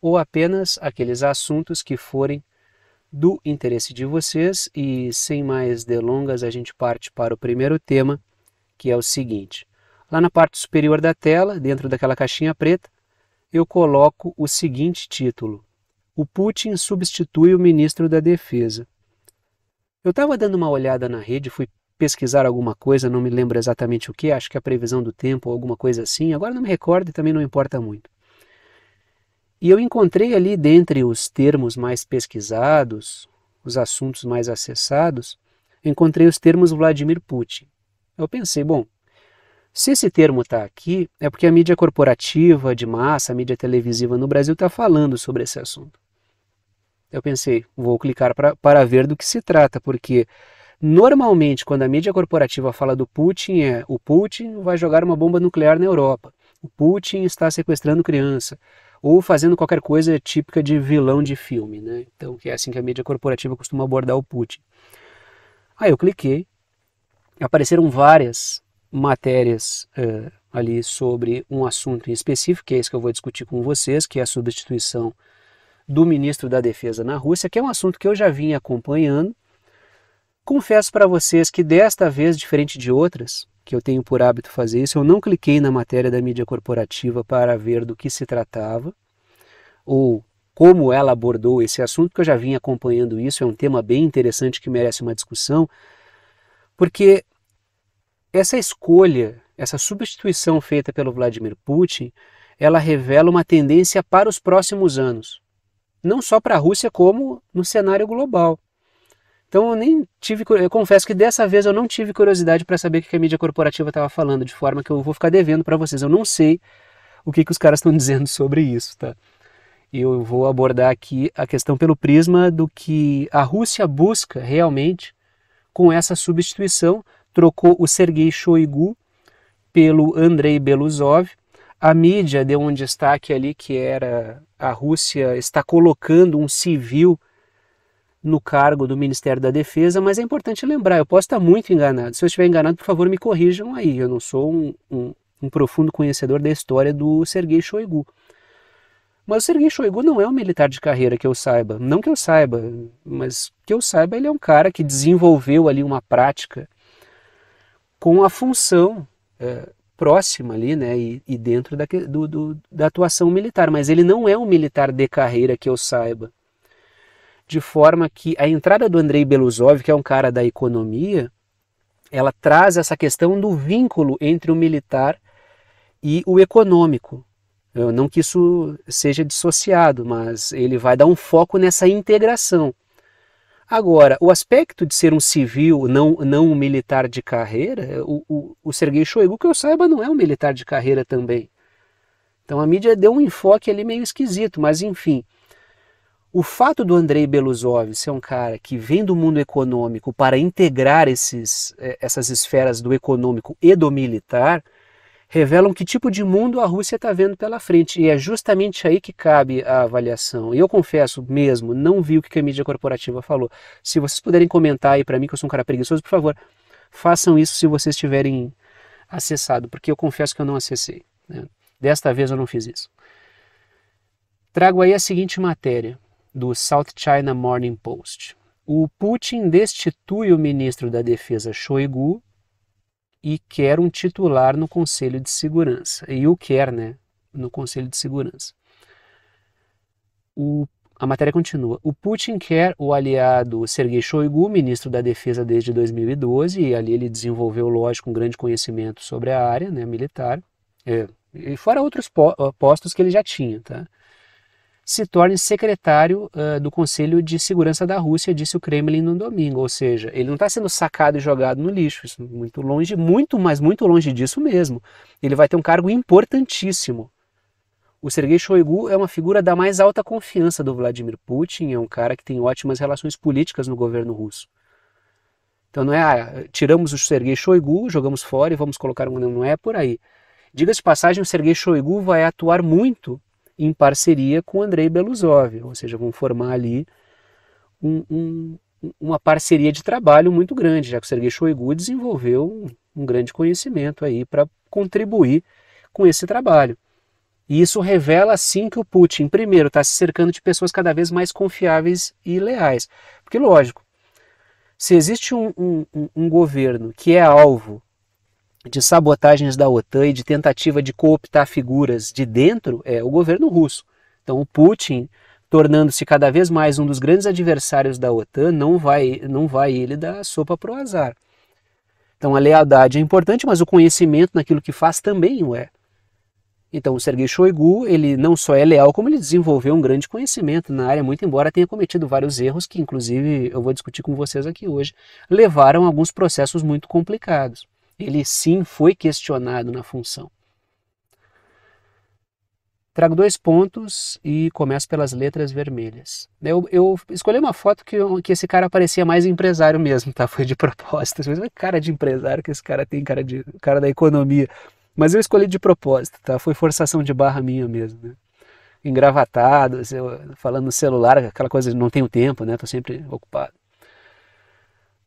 ou apenas aqueles assuntos que forem do interesse de vocês. E sem mais delongas, a gente parte para o primeiro tema, que é o seguinte. Lá na parte superior da tela, dentro daquela caixinha preta, eu coloco o seguinte título: O Putin substitui o ministro da Defesa. Eu estava dando uma olhada na rede, fui pesquisar alguma coisa, não me lembro exatamente o que, acho que é a previsão do tempo ou alguma coisa assim, agora não me recordo e também não importa muito. E eu encontrei ali, dentre os termos mais pesquisados, os assuntos mais acessados, encontrei os termos Vladimir Putin. Eu pensei, bom, se esse termo está aqui, é porque a mídia corporativa, de massa, a mídia televisiva no Brasil está falando sobre esse assunto. Eu pensei, vou clicar pra, para ver do que se trata, porque normalmente quando a mídia corporativa fala do Putin é o Putin vai jogar uma bomba nuclear na Europa, o Putin está sequestrando criança, ou fazendo qualquer coisa típica de vilão de filme, né? Então, que é assim que a mídia corporativa costuma abordar o Putin. Aí eu cliquei, apareceram várias matérias uh, ali sobre um assunto em específico, que é isso que eu vou discutir com vocês, que é a substituição do ministro da Defesa na Rússia, que é um assunto que eu já vinha acompanhando. Confesso para vocês que desta vez, diferente de outras, que eu tenho por hábito fazer isso, eu não cliquei na matéria da mídia corporativa para ver do que se tratava ou como ela abordou esse assunto, que eu já vinha acompanhando isso, é um tema bem interessante que merece uma discussão, porque essa escolha, essa substituição feita pelo Vladimir Putin, ela revela uma tendência para os próximos anos, não só para a Rússia, como no cenário global. Então eu nem tive, eu confesso que dessa vez eu não tive curiosidade para saber o que a mídia corporativa estava falando, de forma que eu vou ficar devendo para vocês. Eu não sei o que, que os caras estão dizendo sobre isso, tá? Eu vou abordar aqui a questão pelo prisma do que a Rússia busca realmente com essa substituição. Trocou o Sergei Shoigu pelo Andrei Beluzov. A mídia deu um destaque ali que era a Rússia está colocando um civil no cargo do Ministério da Defesa, mas é importante lembrar, eu posso estar muito enganado. Se eu estiver enganado, por favor, me corrijam aí. Eu não sou um, um, um profundo conhecedor da história do Sergei Shoigu. Mas o Sergei Shoigu não é um militar de carreira que eu saiba. Não que eu saiba, mas que eu saiba, ele é um cara que desenvolveu ali uma prática com a função é, próxima ali, né, e, e dentro da, do, do, da atuação militar. Mas ele não é um militar de carreira que eu saiba de forma que a entrada do Andrei Belousov, que é um cara da economia, ela traz essa questão do vínculo entre o militar e o econômico. Eu não que isso seja dissociado, mas ele vai dar um foco nessa integração. Agora, o aspecto de ser um civil, não, não um militar de carreira, o, o, o Sergei Shoigu, que eu saiba, não é um militar de carreira também. Então a mídia deu um enfoque ali meio esquisito, mas enfim. O fato do Andrei Belousov ser um cara que vem do mundo econômico para integrar esses, é, essas esferas do econômico e do militar revelam que tipo de mundo a Rússia está vendo pela frente. E é justamente aí que cabe a avaliação. E eu confesso mesmo, não vi o que a mídia corporativa falou. Se vocês puderem comentar aí para mim, que eu sou um cara preguiçoso, por favor, façam isso se vocês tiverem acessado, porque eu confesso que eu não acessei. Né? Desta vez eu não fiz isso. Trago aí a seguinte matéria do South China Morning Post. O Putin destitui o ministro da Defesa Shoigu e quer um titular no Conselho de Segurança. E o quer, né? No Conselho de Segurança. O, a matéria continua. O Putin quer o aliado Sergei Shoigu, ministro da Defesa desde 2012, e ali ele desenvolveu, lógico, um grande conhecimento sobre a área né, militar. É, e fora outros postos que ele já tinha, tá? se torne secretário uh, do Conselho de Segurança da Rússia, disse o Kremlin no domingo. Ou seja, ele não está sendo sacado e jogado no lixo, isso muito longe, muito, mas muito longe disso mesmo. Ele vai ter um cargo importantíssimo. O Sergei Shoigu é uma figura da mais alta confiança do Vladimir Putin, é um cara que tem ótimas relações políticas no governo russo. Então não é, ah, tiramos o Sergei Shoigu, jogamos fora e vamos colocar um. Não é por aí. Diga-se passagem, o Sergei Shoigu vai atuar muito em parceria com Andrei Belusov, ou seja, vão formar ali um, um, uma parceria de trabalho muito grande, já que o Sergei Shoigu desenvolveu um, um grande conhecimento aí para contribuir com esse trabalho. E isso revela, sim, que o Putin, primeiro, está se cercando de pessoas cada vez mais confiáveis e leais. Porque, lógico, se existe um, um, um, governo que é alvo de sabotagens da OTAN e de tentativa de cooptar figuras de dentro é o governo russo. Então, o Putin, tornando-se cada vez mais um dos grandes adversários da OTAN, não vai, não vai ele dar sopa para o azar. Então, a lealdade é importante, mas o conhecimento naquilo que faz também o é. Então, o Sergei Shoigu, ele não só é leal, como ele desenvolveu um grande conhecimento na área, muito embora tenha cometido vários erros, que inclusive eu vou discutir com vocês aqui hoje, levaram a alguns processos muito complicados. Ele sim foi questionado na função. Trago dois pontos e começo pelas letras vermelhas. Eu, eu escolhi uma foto que, que esse cara parecia mais empresário mesmo, tá? Foi de propósito. Mas cara de empresário que esse cara tem, cara, de, cara da economia. Mas eu escolhi de propósito, tá? Foi forçação de barra minha mesmo, né? Engravatado, assim, falando no celular, aquela coisa de não tenho tempo, né? Tô sempre ocupado.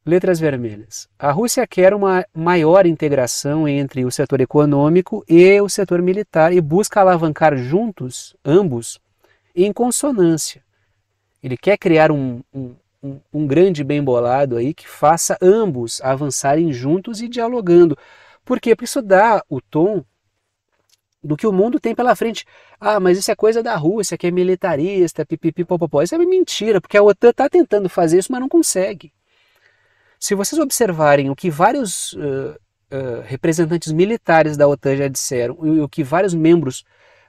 Letras vermelhas. A Rússia quer uma maior integração entre o setor econômico e o setor militar e busca alavancar juntos, ambos, em consonância. Ele quer criar um, um, um, grande bem bolado aí que faça ambos avançarem juntos e dialogando. Por quê? Porque isso dá o tom do que o mundo tem pela frente. Ah, mas isso é coisa da Rússia, que é militarista, pipipi, popopó. Isso é mentira, porque a OTAN está tentando fazer isso, mas não consegue. Se vocês observarem o que vários uh, uh, representantes militares da OTAN já disseram e o que vários membros,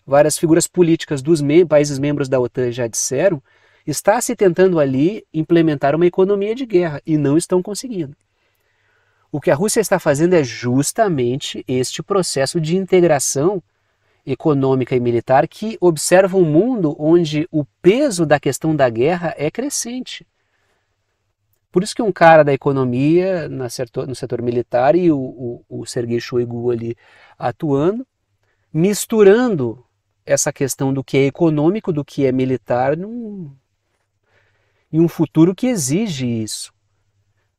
várias figuras políticas dos me países membros da OTAN já disseram, está se tentando ali implementar uma economia de guerra e não estão conseguindo. O que a Rússia está fazendo é justamente este processo de integração econômica e militar que observa um mundo onde o peso da questão da guerra é crescente. Por isso que um cara da economia no setor, no setor militar e o, o, o Sergei Shoigu ali atuando, misturando essa questão do que é econômico, do que é militar, num, em um futuro que exige isso.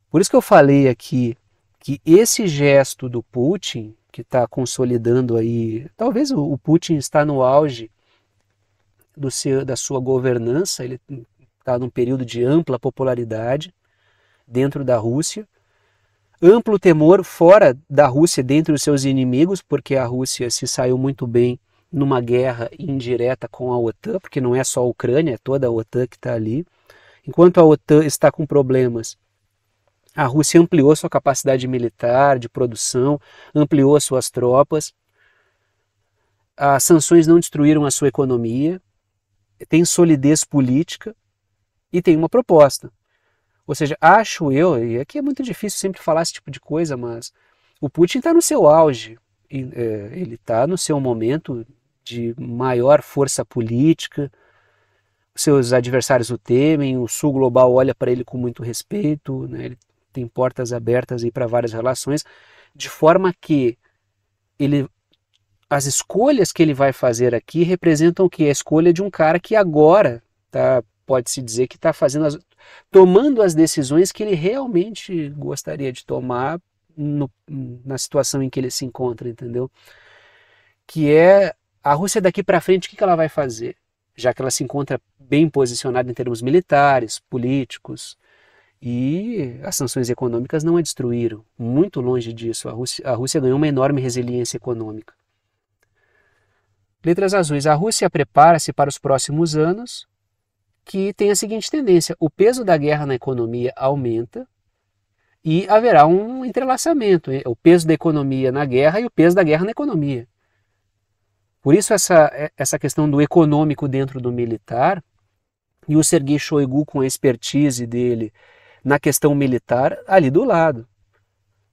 Por isso que eu falei aqui que esse gesto do Putin, que está consolidando aí, talvez o Putin está no auge do seu, da sua governança, ele está num período de ampla popularidade, dentro da Rússia, amplo temor fora da Rússia, dentre os seus inimigos, porque a Rússia se saiu muito bem numa guerra indireta com a OTAN, porque não é só a Ucrânia, é toda a OTAN que está ali. Enquanto a OTAN está com problemas, a Rússia ampliou sua capacidade militar, de produção, ampliou suas tropas. As sanções não destruíram a sua economia, tem solidez política e tem uma proposta. Ou seja, acho eu, e aqui é muito difícil sempre falar esse tipo de coisa, mas o Putin está no seu auge, é, ele está no seu momento de maior força política, seus adversários o temem, o Sul global olha para ele com muito respeito, né? ele tem portas abertas aí para várias relações, de forma que ele as escolhas que ele vai fazer aqui representam o que? A escolha de um cara que agora tá, pode-se dizer que está fazendo as, tomando as decisões que ele realmente gostaria de tomar no, na situação em que ele se encontra, entendeu? Que é a Rússia daqui para frente, o que, que ela vai fazer? Já que ela se encontra bem posicionada em termos militares, políticos, e as sanções econômicas não a destruíram. Muito longe disso. A Rússia, a Rússia ganhou uma enorme resiliência econômica. Letras azuis. A Rússia prepara-se para os próximos anos que tem a seguinte tendência: o peso da guerra na economia aumenta e haverá um entrelaçamento, o peso da economia na guerra e o peso da guerra na economia. Por isso essa, é, essa questão do econômico dentro do militar e o Sergei Shoigu com a expertise dele na questão militar ali do lado.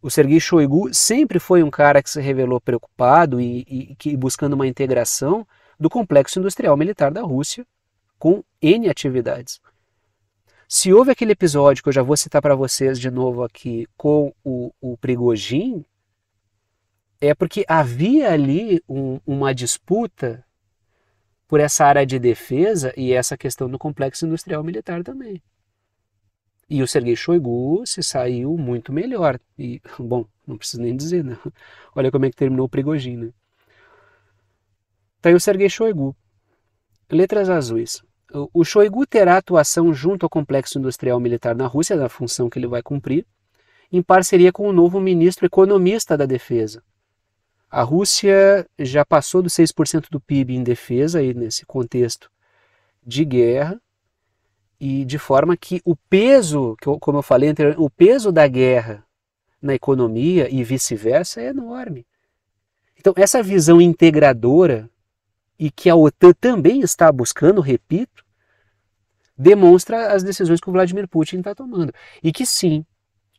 O Sergei Shoigu sempre foi um cara que se revelou preocupado e, e, e buscando uma integração do complexo industrial militar da Rússia com N atividades. Se houve aquele episódio que eu já vou citar para vocês de novo aqui com o, o é porque havia ali um, uma disputa por essa área de defesa e essa questão do complexo industrial militar também. E o Sergei Shoigu se saiu muito melhor. E, bom, não preciso nem dizer, né? Olha como é que terminou o Prigogine. Né? Tá aí o Sergei Shoigu. Letras azuis o Shoigu terá atuação junto ao complexo industrial militar na Rússia, na função que ele vai cumprir, em parceria com o novo ministro economista da Defesa. A Rússia já passou dos 6% do PIB em defesa, aí nesse contexto de guerra, e de forma que o peso, como eu falei o peso da guerra na economia e vice-versa é enorme. Então, essa visão integradora e que a OTAN também está buscando, repito, demonstra as decisões que o Vladimir Putin está tomando. E que sim,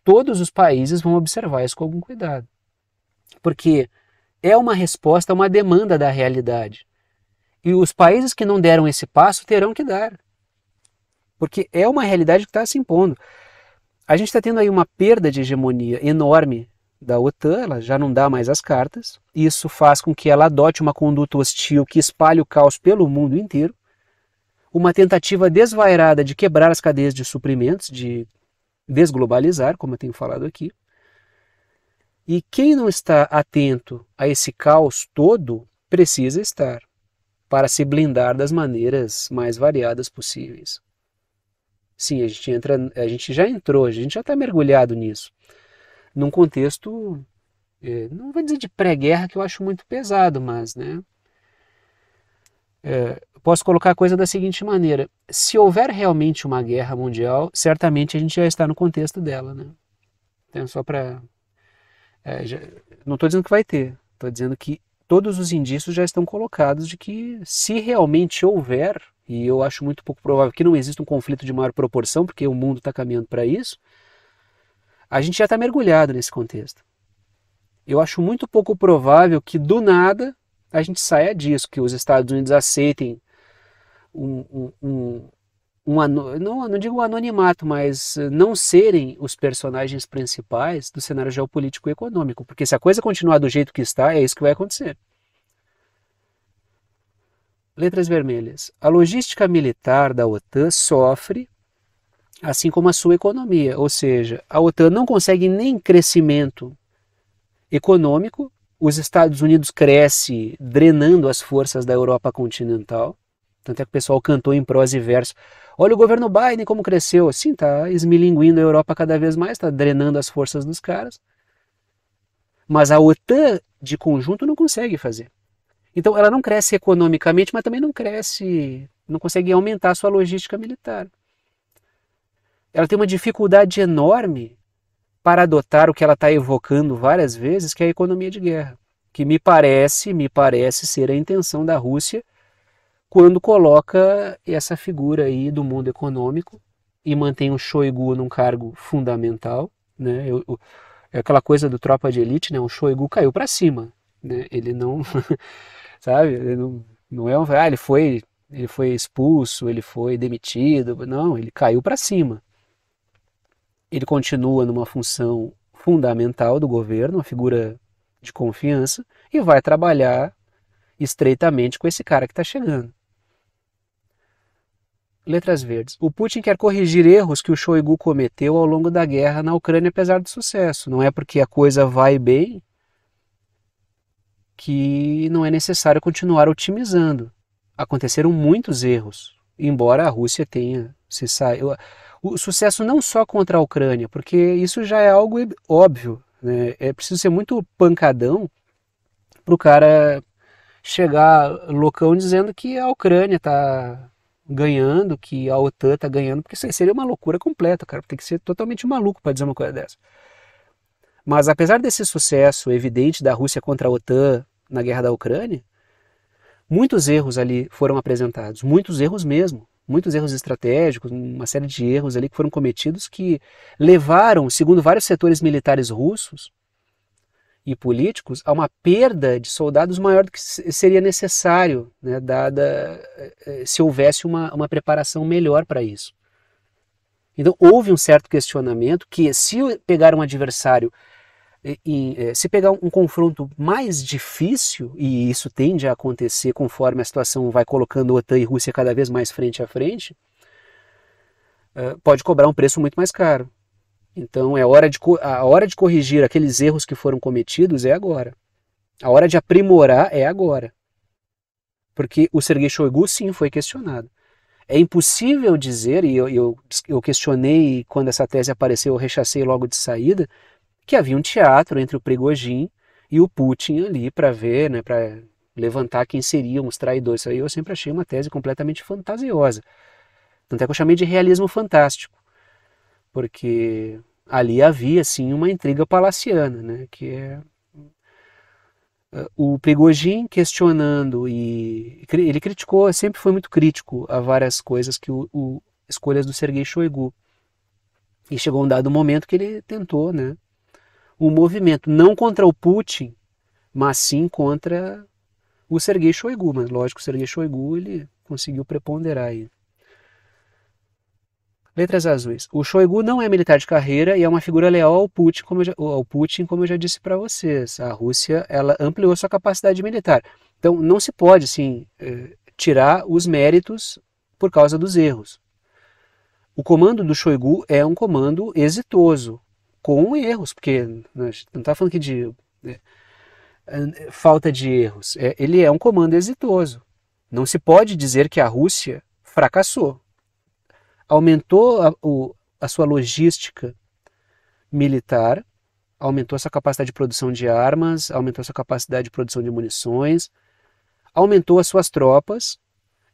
todos os países vão observar isso com algum cuidado. Porque é uma resposta a uma demanda da realidade. E os países que não deram esse passo terão que dar. Porque é uma realidade que está se impondo. A gente está tendo aí uma perda de hegemonia enorme da OTAN, ela já não dá mais as cartas. Isso faz com que ela adote uma conduta hostil que espalhe o caos pelo mundo inteiro. Uma tentativa desvairada de quebrar as cadeias de suprimentos, de desglobalizar, como eu tenho falado aqui. E quem não está atento a esse caos todo precisa estar para se blindar das maneiras mais variadas possíveis. Sim, a gente entra, a gente já entrou, a gente já está mergulhado nisso num contexto, é, não vou dizer de pré-guerra, que eu acho muito pesado, mas, né? É, posso colocar a coisa da seguinte maneira: se houver realmente uma guerra mundial, certamente a gente já está no contexto dela, né? Então, só para. É, não estou dizendo que vai ter, estou dizendo que todos os indícios já estão colocados de que, se realmente houver, e eu acho muito pouco provável que não exista um conflito de maior proporção, porque o mundo está caminhando para isso, a gente já está mergulhado nesse contexto. Eu acho muito pouco provável que do nada a gente saia disso, que os Estados Unidos aceitem um, um, um, um não, não digo anonimato, mas eh, não serem os personagens principais do cenário geopolítico e econômico, porque se a coisa continuar do jeito que está, é isso que vai acontecer. Letras vermelhas. A logística militar da OTAN sofre assim como a sua economia. Ou seja, a OTAN não consegue nem crescimento econômico, os Estados Unidos cresce drenando as forças da Europa continental. Tanto é que o pessoal cantou em prosa e verso. Olha o governo Biden como cresceu. Sim, está esmilinguindo a Europa cada vez mais, está drenando as forças dos caras. Mas a OTAN de conjunto não consegue fazer. Então ela não cresce economicamente, mas também não cresce, não consegue aumentar a sua logística militar ela tem uma dificuldade enorme para adotar o que ela está evocando várias vezes, que é a economia de guerra, que me parece, me parece ser a intenção da Rússia quando coloca essa figura aí do mundo econômico e mantém o Shoigu num cargo fundamental, né? Eu, eu, é aquela coisa do tropa de elite, né? O Shoigu caiu para cima, né? Ele não, sabe? Ele não, não é um, ah, ele foi, ele foi expulso, ele foi demitido, não, ele caiu para cima ele continua numa função fundamental do governo, uma figura de confiança, e vai trabalhar estreitamente com esse cara que está chegando. Letras verdes. O Putin quer corrigir erros que o Shoigu cometeu ao longo da guerra na Ucrânia, apesar do sucesso. Não é porque a coisa vai bem que não é necessário continuar otimizando. Aconteceram muitos erros embora a Rússia tenha se saiu. O sucesso não só contra a Ucrânia, porque isso já é algo óbvio. Né? É preciso ser muito pancadão para o cara chegar loucão dizendo que a Ucrânia está ganhando, que a OTAN está ganhando, porque isso seria uma loucura completa, cara. Tem que ser totalmente maluco para dizer uma coisa dessa. Mas apesar desse sucesso evidente da Rússia contra a OTAN na guerra da Ucrânia, muitos erros ali foram apresentados, muitos erros mesmo, muitos erros estratégicos, uma série de erros ali que foram cometidos que levaram, segundo vários setores militares russos e políticos, a uma perda de soldados maior do que seria necessário, né, dada eh, eh, se houvesse uma, uma preparação melhor para isso. Então houve um certo questionamento que se pegar um adversário e, eh, se pegar um confronto mais difícil, e isso tende a acontecer conforme a situação vai colocando OTAN e Rússia cada vez mais frente a frente, eh, pode cobrar um preço muito mais caro. Então é hora de, a hora de corrigir aqueles erros que foram cometidos é agora. A hora de aprimorar é agora. Porque o Sergei Shoigu sim foi questionado. É impossível dizer, e eu, eu, eu questionei quando essa tese apareceu, eu rechacei logo de saída, que havia um teatro entre o Prigogine e o Putin ali para ver, né, para levantar quem seriam os traidores. Isso aí eu sempre achei uma tese completamente fantasiosa. Tanto é que eu chamei de realismo fantástico, porque ali havia sim uma intriga palaciana, né, que é eh, o Prigogine questionando e ele criticou, sempre foi muito crítico a várias coisas que o, o escolhas do Sergei Shoigu. E chegou um dado momento que ele tentou, né, o movimento, não contra o Putin, mas sim contra o Sergei Shoigu. Mas lógico, o Sergei Shoigu ele conseguiu preponderar aí. Letras azuis. O Shoigu não é militar de carreira e é uma figura leal ao Putin, como eu já, ao Putin, como eu já disse para vocês. A Rússia ela ampliou sua capacidade militar. Então não se pode assim, eh, tirar os méritos por causa dos erros. O comando do Shoigu é um comando exitoso, com erros, porque né, não está falando aqui de né, falta de erros. É, ele é um comando exitoso. Não se pode dizer que a Rússia fracassou. Aumentou a, o, a sua logística militar, aumentou a sua capacidade de produção de armas, aumentou a sua capacidade de produção de munições, aumentou as suas tropas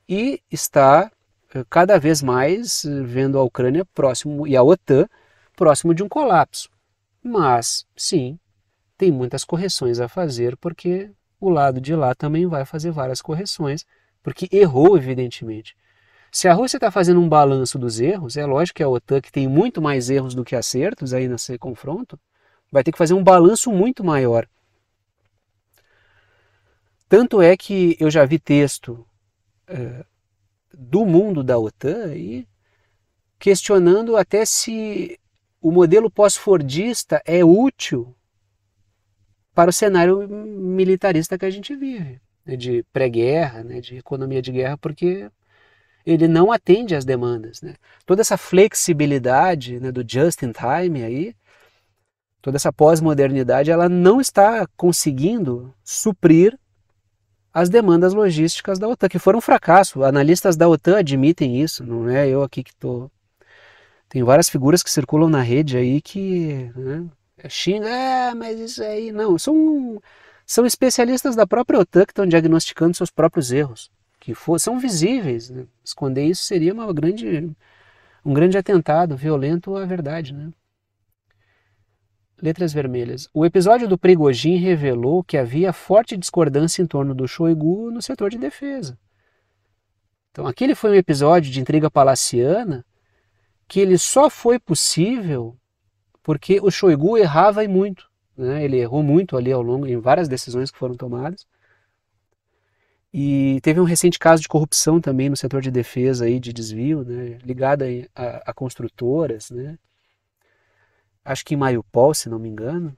e está eh, cada vez mais eh, vendo a Ucrânia próximo e a OTAN próximo de um colapso. Mas, sim, tem muitas correções a fazer, porque o lado de lá também vai fazer várias correções, porque errou, evidentemente. Se a Rússia está fazendo um balanço dos erros, é lógico que a OTAN, que tem muito mais erros do que acertos aí nesse confronto, vai ter que fazer um balanço muito maior. Tanto é que eu já vi texto é, do mundo da OTAN aí, questionando até se o modelo pós-fordista é útil para o cenário militarista que a gente vive, né, de pré-guerra, né, de economia de guerra, porque ele não atende às demandas. Né? Toda essa flexibilidade né, do just in time aí, toda essa pós-modernidade, ela não está conseguindo suprir as demandas logísticas da OTAN, que foram um fracasso. Analistas da OTAN admitem isso, não é eu aqui que estou tem várias figuras que circulam na rede aí que né, xinga, é, mas isso aí não. São, são especialistas da própria OTAN que estão diagnosticando seus próprios erros, que for, são visíveis. Né? Esconder isso seria uma grande, um grande atentado violento à verdade. Né? Letras vermelhas. O episódio do Prigojin revelou que havia forte discordância em torno do Shoigu no setor de defesa. Então, aquele foi um episódio de intriga palaciana que ele só foi possível porque o Shoigu errava e muito. Né? Ele errou muito ali ao longo, em várias decisões que foram tomadas. E teve um recente caso de corrupção também no setor de defesa aí, de desvio, né? ligado a, a, construtoras, né? acho que em Mariupol, se não me engano,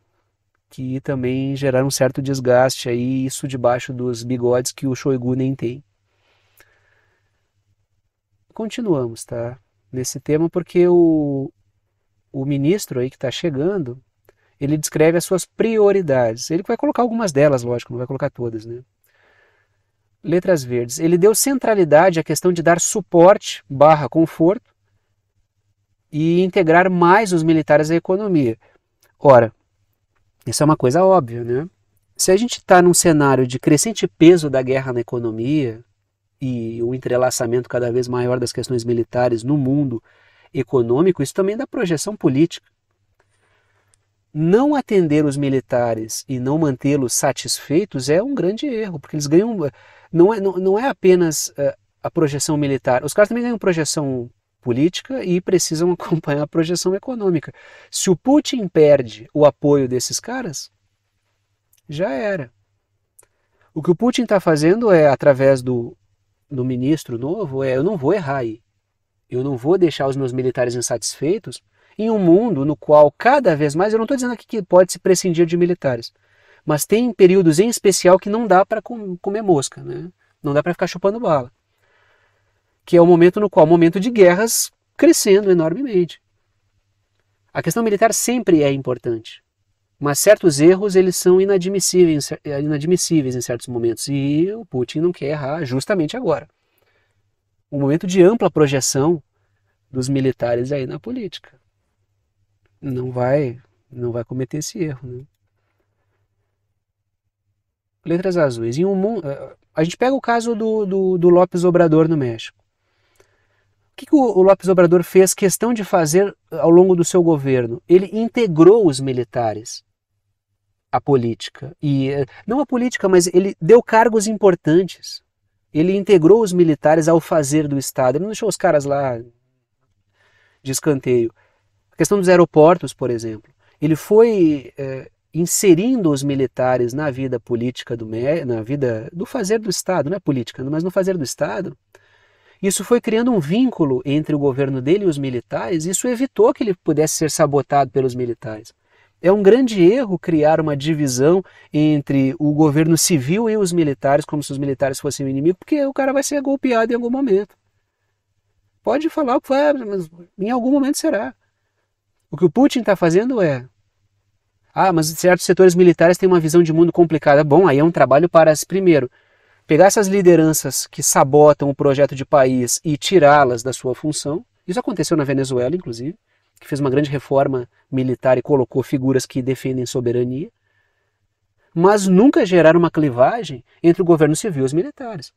que também geraram um certo desgaste aí, isso debaixo dos bigodes que o Shoigu nem tem. Continuamos, tá? nesse tema, porque o, o ministro aí que está chegando, ele descreve as suas prioridades. Ele vai colocar algumas delas, lógico, não vai colocar todas, né? Letras verdes. Ele deu centralidade à questão de dar suporte barra conforto e integrar mais os militares à economia. Ora, isso é uma coisa óbvia, né? Se a gente está num cenário de crescente peso da guerra na economia, e o entrelaçamento cada vez maior das questões militares no mundo econômico, isso também dá projeção política. Não atender os militares e não mantê-los satisfeitos é um grande erro, porque eles ganham. Não é, não, não é apenas é, a projeção militar, os caras também ganham projeção política e precisam acompanhar a projeção econômica. Se o Putin perde o apoio desses caras, já era. O que o Putin está fazendo é, através do do ministro novo é: eu não vou errar aí. Eu não vou deixar os meus militares insatisfeitos em um mundo no qual cada vez mais, eu não estou dizendo aqui que pode se prescindir de militares, mas tem períodos em especial que não dá para comer mosca, né? não dá para ficar chupando bala. Que é o momento no qual, momento de guerras crescendo enormemente. A questão militar sempre é importante. Mas certos erros eles são inadmissíveis, eh, inadmissíveis em certos momentos e o Putin não quer errar justamente agora. Um momento de ampla projeção dos militares aí na política. Não vai, não vai cometer esse erro, né? Letras azuis. Em um, eh, a gente pega o caso do, do, do López Obrador no México. O que, que o, o López Obrador fez questão de fazer ao longo do seu governo? Ele integrou os militares a política. E eh, não a política, mas ele deu cargos importantes. Ele integrou os militares ao fazer do Estado. Ele não deixou os caras lá de escanteio. A questão dos aeroportos, por exemplo. Ele foi é, inserindo os militares na vida política do na vida do fazer do Estado, não é política, mas no fazer do Estado. Isso foi criando um vínculo entre o governo dele e os militares. Isso evitou que ele pudesse ser sabotado pelos militares. É um grande erro criar uma divisão entre o governo civil e os militares, como se os militares fossem o inimigo, porque o cara vai ser golpeado em algum momento. Pode falar o que vai, mas em algum momento será. O que o Putin está fazendo é. Ah, mas certos setores militares têm uma visão de mundo complicada. Bom, aí é um trabalho para, primeiro, pegar essas lideranças que sabotam o projeto de país e tirá-las da sua função. Isso aconteceu na Venezuela, inclusive que fez uma grande reforma militar e colocou figuras que defendem soberania, mas nunca geraram uma clivagem entre o governo civil e os militares.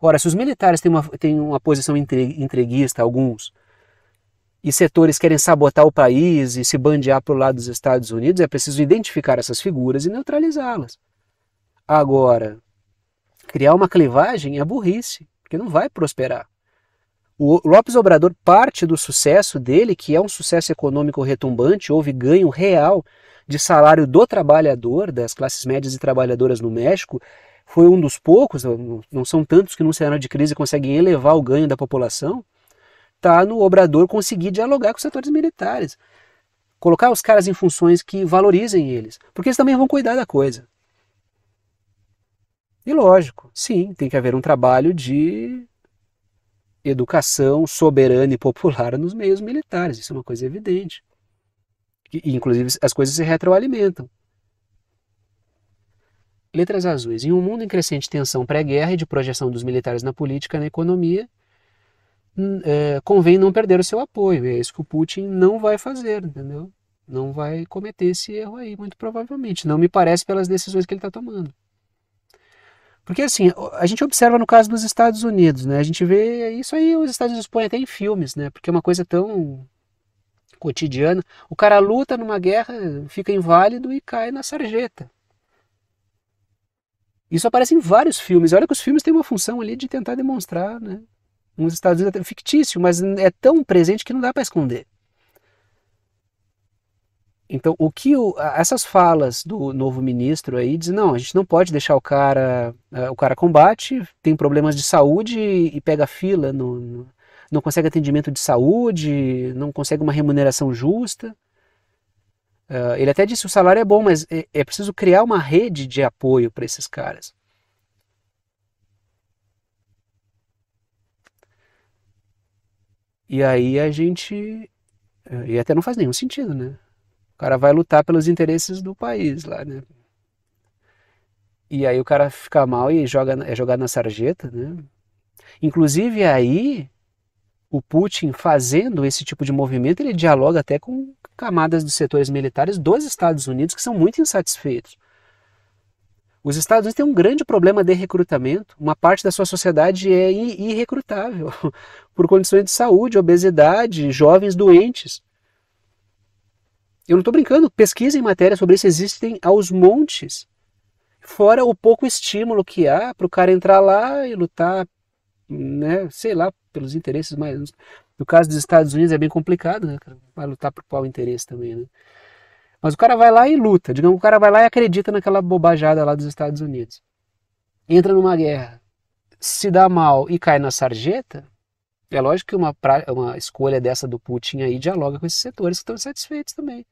Ora, se os militares têm uma, têm uma posição entreguista, alguns, e setores querem sabotar o país e se bandear para o lado dos Estados Unidos, é preciso identificar essas figuras e neutralizá-las. Agora, criar uma clivagem é burrice, porque não vai prosperar. O Lopes Obrador, parte do sucesso dele, que é um sucesso econômico retumbante, houve ganho real de salário do trabalhador, das classes médias e trabalhadoras no México, foi um dos poucos, não são tantos que num cenário de crise conseguem elevar o ganho da população, está no Obrador conseguir dialogar com os setores militares. Colocar os caras em funções que valorizem eles, porque eles também vão cuidar da coisa. E lógico, sim, tem que haver um trabalho de educação soberana e popular nos meios militares. Isso é uma coisa evidente. E, inclusive, as coisas se retroalimentam. Letras azuis. Em um mundo em crescente tensão pré-guerra e de projeção dos militares na política e na economia, é, convém não perder o seu apoio. É isso que o Putin não vai fazer, entendeu? Não vai cometer esse erro aí, muito provavelmente. Não me parece pelas decisões que ele está tomando. Porque assim, a gente observa no caso dos Estados Unidos, né? A gente vê isso aí, os Estados Unidos põem até em filmes, né? Porque é uma coisa tão cotidiana. O cara luta numa guerra, fica inválido e cai na sarjeta. Isso aparece em vários filmes. Olha que os filmes têm uma função ali de tentar demonstrar, né? Nos Estados Unidos é fictício, mas é tão presente que não dá para esconder. Então, o que o, essas falas do novo ministro aí dizem? não, a gente não pode deixar o cara, eh, o cara combate, tem problemas de saúde e pega fila, no, não consegue atendimento de saúde, não consegue uma remuneração justa. Eh, ele até disse o salário é bom, mas é, é preciso criar uma rede de apoio para esses caras. E aí a gente. Eh, e até não faz nenhum sentido, né? O cara vai lutar pelos interesses do país lá, né? E aí o cara fica mal e joga, é jogado na sarjeta, né? Inclusive aí, o Putin fazendo esse tipo de movimento, ele dialoga até com camadas dos setores militares dos Estados Unidos que são muito insatisfeitos. Os Estados Unidos têm um grande problema de recrutamento. Uma parte da sua sociedade é irrecrutável por condições de saúde, obesidade, jovens doentes. Eu não estou brincando, pesquisem matéria sobre isso, existem aos montes. Fora o pouco estímulo que há para o cara entrar lá e lutar, né, sei lá, pelos interesses mais. No caso dos Estados Unidos é bem complicado, né? Vai lutar por qual interesse também, né? Mas o cara vai lá e luta. Digamos, o cara vai lá e acredita naquela bobajada lá dos Estados Unidos. Entra numa guerra, se dá mal e cai na sarjeta, é lógico que uma, pra... uma escolha dessa do Putin aí dialoga com esses setores que estão insatisfeitos também.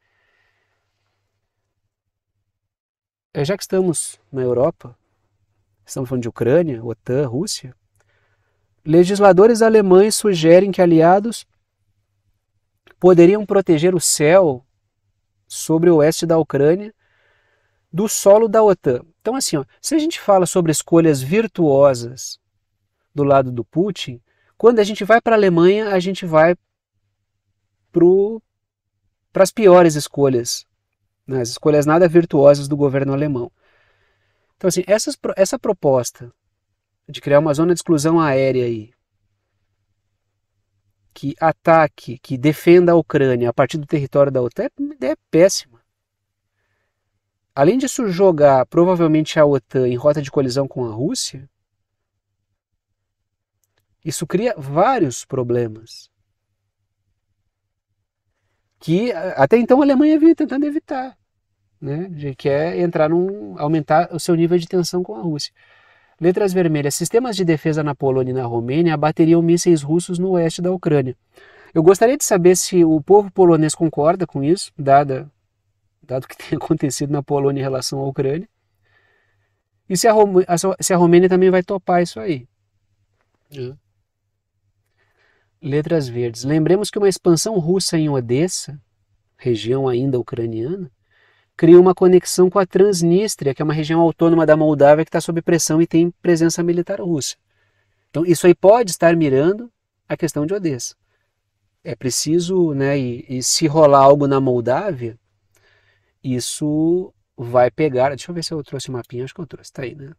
É, já que estamos na Europa, estamos falando de Ucrânia, OTAN, Rússia, legisladores alemães sugerem que aliados poderiam proteger o céu sobre o oeste da Ucrânia do solo da OTAN. Então, assim, ó, se a gente fala sobre escolhas virtuosas do lado do Putin, quando a gente vai para a Alemanha, a gente vai para as piores escolhas nas né? escolhas nada virtuosas do governo alemão. Então, assim, essa proposta de criar uma zona de exclusão aérea aí, que ataque, que defenda a Ucrânia a partir do território da OTAN, é, é péssima. Além disso, jogar provavelmente a OTAN em rota de colisão com a Rússia, isso cria vários problemas que até então a Alemanha vinha tentando evitar, né? De que é entrar num aumentar o seu nível de tensão com a Rússia. Letras vermelhas: sistemas de defesa na Polônia e na Romênia abateriam mísseis russos no oeste da Ucrânia. Eu gostaria de saber se o povo polonês concorda com isso, dada dado que tem acontecido na Polônia em relação à Ucrânia. E se a, Rom... se a Romênia também vai topar isso aí. Uhum. Letras verdes. Lembremos que uma expansão russa em Odessa, região ainda ucraniana, cria uma conexão com a Transnistria, que é uma região autônoma da Moldávia que está sob pressão e tem presença militar russa. Então, isso aí pode estar mirando a questão de Odessa. É preciso, né, e, e se rolar algo na Moldávia, isso vai pegar. Deixa eu ver se eu trouxe o mapinha, acho que eu trouxe, está aí, né?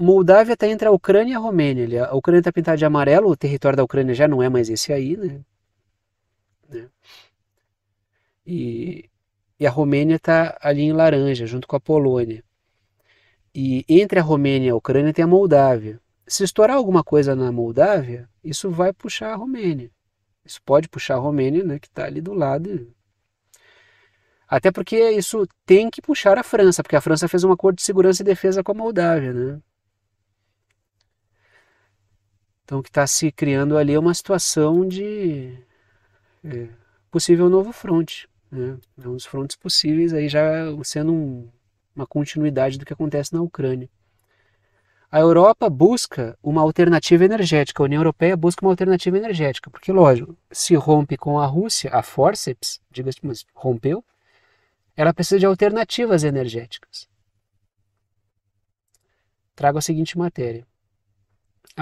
Moldávia está entre a Ucrânia e a Romênia. A Ucrânia está pintada de amarelo, o território da Ucrânia já não é mais esse aí, né? né? E, e, a Romênia está ali em laranja, junto com a Polônia. E entre a Romênia e a Ucrânia tem a Moldávia. Se estourar alguma coisa na Moldávia, isso vai puxar a Romênia. Isso pode puxar a Romênia, né, que está ali do lado. Até porque isso tem que puxar a França, porque a França fez um acordo de segurança e defesa com a Moldávia, né? Então, o que está se criando ali é uma situação de é, possível novo fronte. Né? É um dos frontes possíveis, aí já sendo um, uma continuidade do que acontece na Ucrânia. A Europa busca uma alternativa energética, a União Europeia busca uma alternativa energética, porque, lógico, se rompe com a Rússia, a forceps, diga-se, mas rompeu, ela precisa de alternativas energéticas. Trago a seguinte matéria.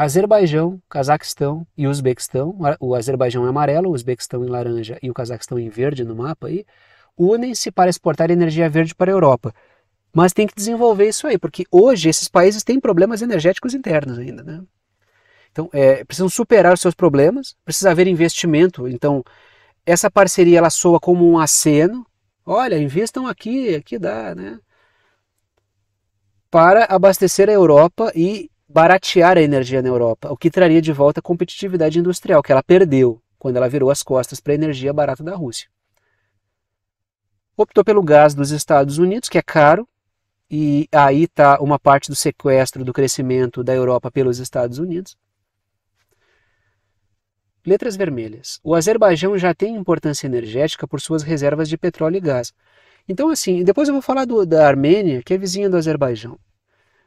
Azerbaijão, Cazaquistão e Uzbequistão, o Azerbaijão em é amarelo, o Uzbequistão em laranja e o Cazaquistão em verde no mapa aí, unem-se para exportar energia verde para a Europa. Mas tem que desenvolver isso aí, porque hoje esses países têm problemas energéticos internos ainda, né? Então, é, precisam superar os seus problemas, precisa haver investimento. Então, essa parceria ela soa como um aceno. Olha, investam aqui, aqui dá, né? Para abastecer a Europa e baratear a energia na Europa, o que traria de volta a competitividade industrial que ela perdeu quando ela virou as costas para a energia barata da Rússia. Optou pelo gás dos Estados Unidos, que é caro, e aí está uma parte do sequestro do crescimento da Europa pelos Estados Unidos. Letras vermelhas. O Azerbaijão já tem importância energética por suas reservas de petróleo e gás. Então, assim, depois eu vou falar do, da Armênia, que é vizinha do Azerbaijão.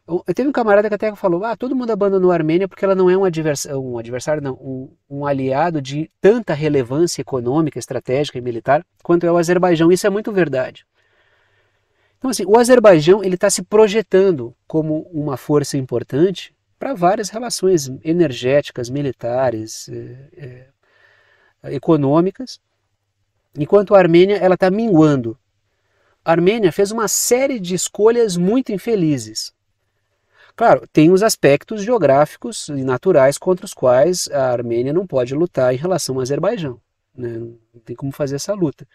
Eu, teve um camarada que até falou: ah, todo mundo abandonou a Armênia porque ela não é um adversário, um adversário não, um, um aliado de tanta relevância econômica, estratégica e militar quanto é o Azerbaijão. Isso é muito verdade. Então, assim, o Azerbaijão ele está se projetando como uma força importante para várias relações energéticas, militares, eh, eh, econômicas, enquanto a Armênia ela está minguando. A Armênia fez uma série de escolhas muito infelizes. Claro, tem os aspectos geográficos e naturais contra os quais a Armênia não pode lutar em relação ao Azerbaijão. Né? Não tem como fazer essa luta.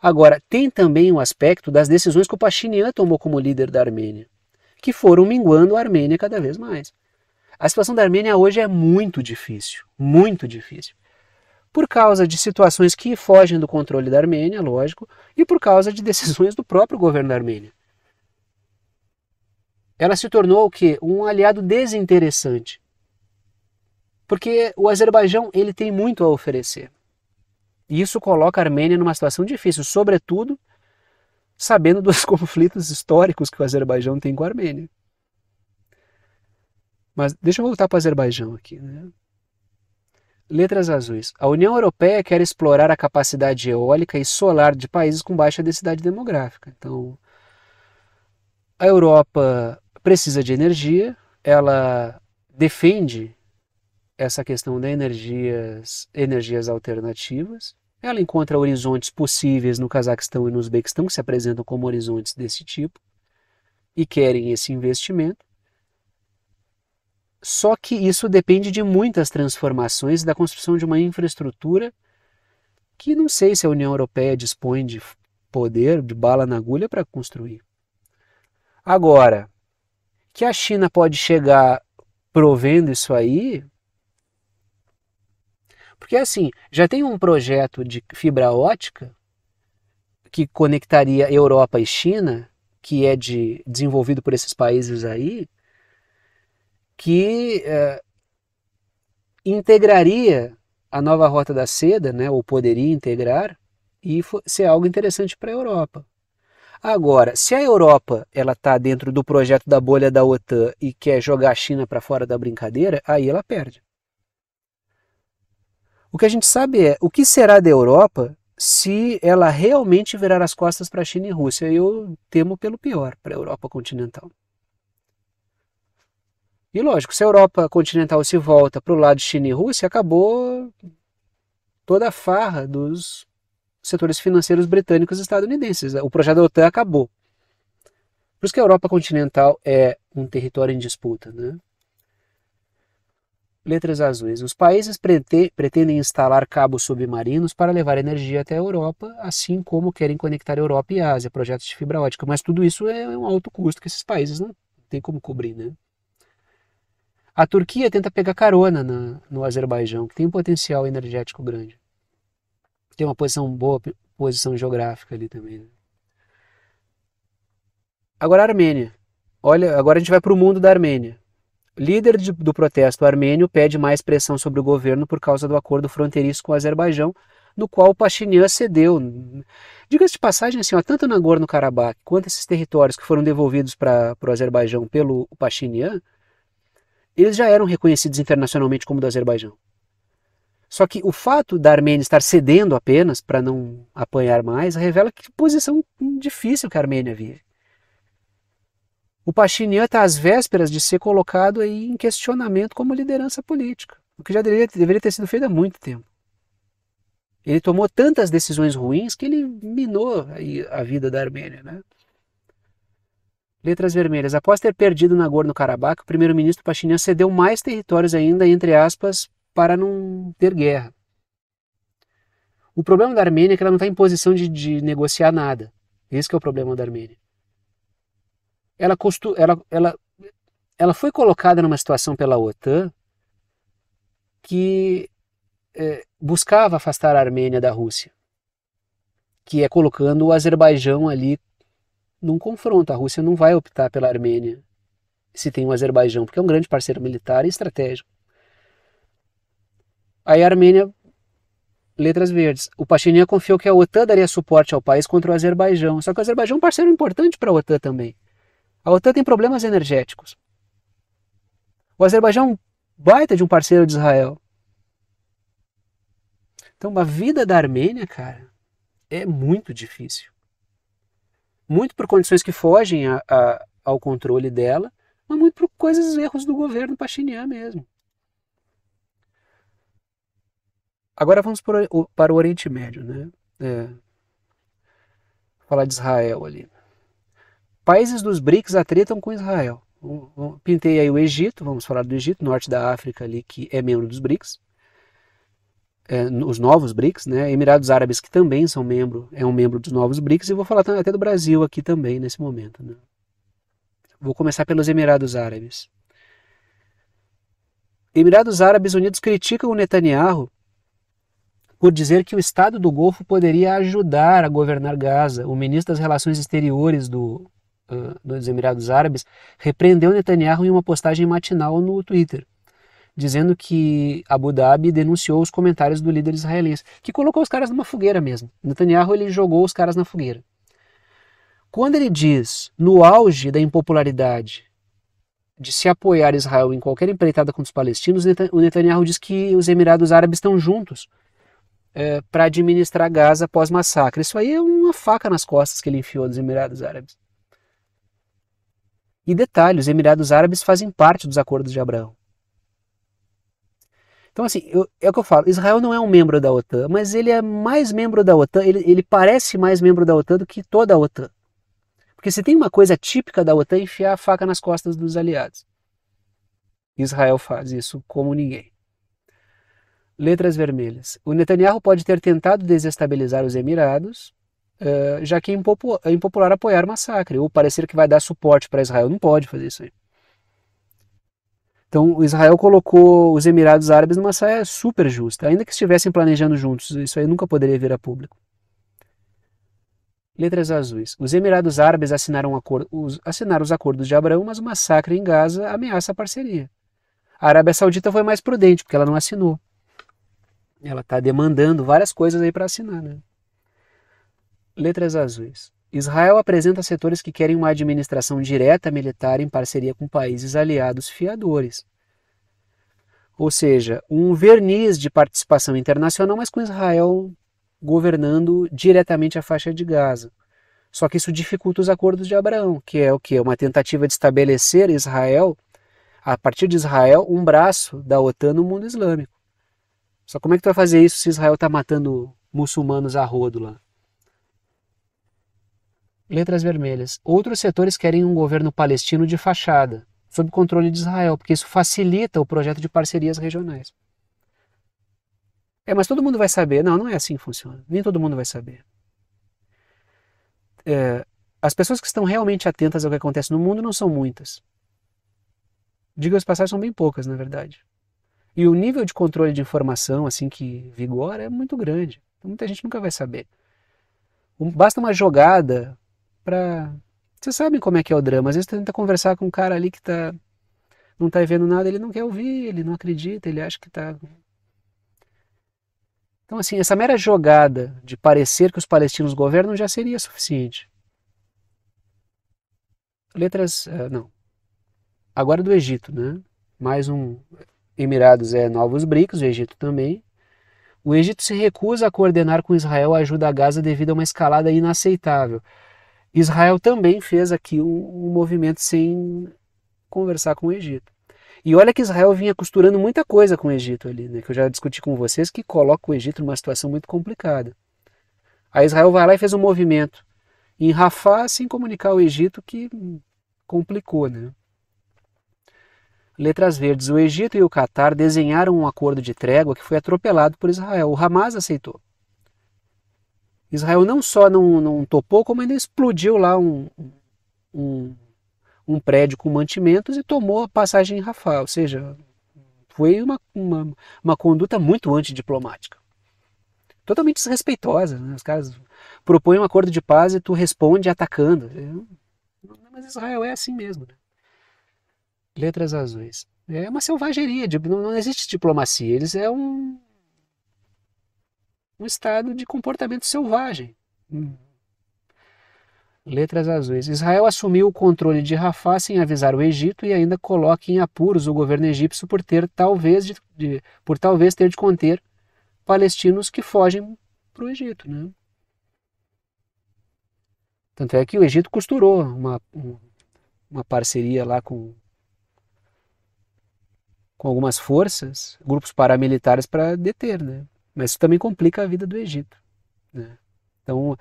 Agora, tem também o um aspecto das decisões que o Pashinyan tomou como líder da Armênia, que foram minguando a Armênia cada vez mais. A situação da Armênia hoje é muito difícil, muito difícil. Por causa de situações que fogem do controle da Armênia, lógico, e por causa de decisões do próprio governo da Armênia ela se tornou o quê? Um aliado desinteressante. Porque o Azerbaijão ele tem muito a oferecer. E isso coloca a Armênia numa situação difícil, sobretudo sabendo dos conflitos históricos que o Azerbaijão tem com a Armênia. Mas deixa eu voltar para o Azerbaijão aqui. Né? Letras azuis. A União Europeia quer explorar a capacidade eólica e solar de países com baixa densidade demográfica. Então, a Europa precisa de energia, ela defende essa questão das energias, energias alternativas. Ela encontra horizontes possíveis no Cazaquistão e no Uzbequistão, que se apresentam como horizontes desse tipo, e querem esse investimento. Só que isso depende de muitas transformações da construção de uma infraestrutura que não sei se a União Europeia dispõe de poder, de bala na agulha para construir. Agora, que a China pode chegar provendo isso aí. Porque assim, já tem um projeto de fibra ótica que conectaria Europa e China, que é de, desenvolvido por esses países aí, que é, integraria a nova rota da seda, né, ou poderia integrar, e ser algo interessante para a Europa. Agora, se a Europa ela está dentro do projeto da bolha da OTAN e quer jogar a China para fora da brincadeira, aí ela perde. O que a gente sabe é o que será da Europa se ela realmente virar as costas para a China e Rússia. Eu temo pelo pior para a Europa continental. E lógico, se a Europa continental se volta para o lado China e Rússia, acabou toda a farra dos setores financeiros britânicos e estadunidenses. Né? O projeto da OTAN acabou. Por isso que a Europa continental é um território em disputa. Né? Letras azuis. Os países prete pretendem instalar cabos submarinos para levar energia até a Europa, assim como querem conectar Europa e Ásia, projetos de fibra ótica. Mas tudo isso é um alto custo que esses países não têm como cobrir. Né? A Turquia tenta pegar carona na, no Azerbaijão, que tem um potencial energético grande. Tem uma posição boa, posição geográfica ali também. Né? Agora a Armênia. Olha, agora a gente vai para o mundo da Armênia. Líder de, do protesto armênio pede mais pressão sobre o governo por causa do acordo fronteiriço com o Azerbaijão, no qual o Pachinian cedeu. Diga-se de passagem, assim, ó, tanto Nagorno-Karabakh quanto esses territórios que foram devolvidos para o Azerbaijão pelo Pachinian, eles já eram reconhecidos internacionalmente como do Azerbaijão. Só que o fato da Armênia estar cedendo apenas para não apanhar mais revela que posição difícil que a Armênia vive. O Pachinian está às vésperas de ser colocado aí em questionamento como liderança política, o que já deveria, deveria ter sido feito há muito tempo. Ele tomou tantas decisões ruins que ele minou a vida da Armênia. Né? Letras vermelhas. Após ter perdido Nagorno-Karabakh, o primeiro-ministro Pachinian cedeu mais territórios ainda, entre aspas, para não ter guerra. O problema da Armênia é que ela não está em posição de, de, negociar nada. Esse é o problema da Armênia. Ela, costu, ela, ela, ela foi colocada numa situação pela OTAN que é, buscava afastar a Armênia da Rússia, que é colocando o Azerbaijão ali num confronto. A Rússia não vai optar pela Armênia se tem o Azerbaijão, porque é um grande parceiro militar e estratégico. Aí a Armênia, letras verdes. O Pashinyan confiou que a OTAN daria suporte ao país contra o Azerbaijão. Só que o Azerbaijão é um parceiro importante para a OTAN também. A OTAN tem problemas energéticos. O Azerbaijão é um baita de um parceiro de Israel. Então, a vida da Armênia, cara, é muito difícil. Muito por condições que fogem a, a, ao controle dela, mas muito por coisas, erros do governo Pashinyan mesmo. Agora vamos para o, para o Oriente Médio, né? É. Falar de Israel ali. Países dos BRICS atritam com Israel. Pintei aí o Egito, vamos falar do Egito, norte da África ali, que é membro dos BRICS. É, os novos BRICS, né? Emirados Árabes, que também são membro, é um membro dos novos BRICS, e vou falar até do Brasil aqui também nesse momento. Né? Vou começar pelos Emirados Árabes. Emirados Árabes Unidos criticam o Netanyahu por dizer que o Estado do Golfo poderia ajudar a governar Gaza. O ministro das Relações Exteriores do, uh, dos Emirados Árabes repreendeu Netanyahu em uma postagem matinal no Twitter, dizendo que Abu Dhabi denunciou os comentários do líder israelense, que colocou os caras numa fogueira mesmo. Netanyahu ele jogou os caras na fogueira. Quando ele diz, no auge da impopularidade, de se apoiar Israel em qualquer empreitada contra os palestinos, o Netanyahu diz que os Emirados Árabes estão juntos é, para administrar Gaza após massacre. Isso aí é uma faca nas costas que ele enfiou dos Emirados Árabes. E detalhe, os Emirados Árabes fazem parte dos acordos de Abraão. Então, assim, eu, é o que eu falo, Israel não é um membro da OTAN, mas ele é mais membro da OTAN, ele, ele parece mais membro da OTAN do que toda a OTAN. Porque se tem uma coisa típica da OTAN, enfiar a faca nas costas dos aliados. Israel faz isso como ninguém. Letras vermelhas. O Netanyahu pode ter tentado desestabilizar os Emirados, uh, já que é impopular, é impopular apoiar massacre, ou parecer que vai dar suporte para Israel. Não pode fazer isso aí. Então, Israel colocou os Emirados Árabes numa saia super justa, ainda que estivessem planejando juntos, isso aí nunca poderia vir a público. Letras azuis. Os Emirados Árabes assinaram, acordo, os, assinaram os acordos de Abraão, mas o massacre em Gaza ameaça a parceria. A Arábia Saudita foi mais prudente, porque ela não assinou. Ela está demandando várias coisas aí para assinar, né? Letras azuis. Israel apresenta setores que querem uma administração direta militar em parceria com países aliados fiadores. Ou seja, um verniz de participação internacional, mas com Israel governando diretamente a faixa de Gaza. Só que isso dificulta os acordos de Abraão, que é o que? Uma tentativa de estabelecer Israel, a partir de Israel, um braço da OTAN no mundo islâmico. Só como é que tu vai fazer isso se Israel está matando muçulmanos a rodo lá? Letras vermelhas. Outros setores querem um governo palestino de fachada, sob controle de Israel, porque isso facilita o projeto de parcerias regionais. É, mas todo mundo vai saber. Não, não é assim que funciona. Nem todo mundo vai saber. É, as pessoas que estão realmente atentas ao que acontece no mundo não são muitas. Diga as passagens, são bem poucas, na verdade. E o nível de controle de informação assim que vigora é muito grande. Então, muita gente nunca vai saber. basta uma jogada para. você sabe como é que é o drama. Às vezes tenta conversar com um cara ali que tá, não está vendo nada, ele não quer ouvir, ele não acredita, ele acha que tá então, assim, essa mera jogada de parecer que os palestinos governam já seria suficiente. Letras. Uh, não. Agora do Egito, né? Mais um. Emirados é novos BRICS, o Egito também. O Egito se recusa a coordenar com Israel a ajuda a Gaza devido a uma escalada inaceitável. Israel também fez aqui um, um movimento sem conversar com o Egito. E olha que Israel vinha costurando muita coisa com o Egito ali, né, que eu já discuti com vocês, que coloca o Egito numa situação muito complicada. Aí Israel vai lá e fez um movimento em Rafah sem comunicar o Egito, que complicou, né? Letras verdes: o Egito e o Catar desenharam um acordo de trégua que foi atropelado por Israel. O Hamas aceitou. Israel não só não, não topou, como ainda explodiu lá um, um, um, prédio com mantimentos e tomou a passagem em Rafah. Ou seja, foi uma, uma, uma conduta muito antidiplomática. Totalmente desrespeitosa. Né? Os caras propõem um acordo de paz e tu responde atacando. É, mas Israel é assim mesmo. Né? Letras azuis. É uma selvageria, não existe diplomacia. Eles é um, um estado de comportamento selvagem. Hum. Letras azuis. Israel assumiu o controle de Rafah sem avisar o Egito e ainda coloca em apuros o governo egípcio por ter talvez de, de por talvez ter de conter palestinos que fogem para o Egito, né? Tanto é que o Egito costurou uma, uma parceria lá com com algumas forças, grupos paramilitares para deter, né? Mas isso também complica a vida do Egito. Né? Então,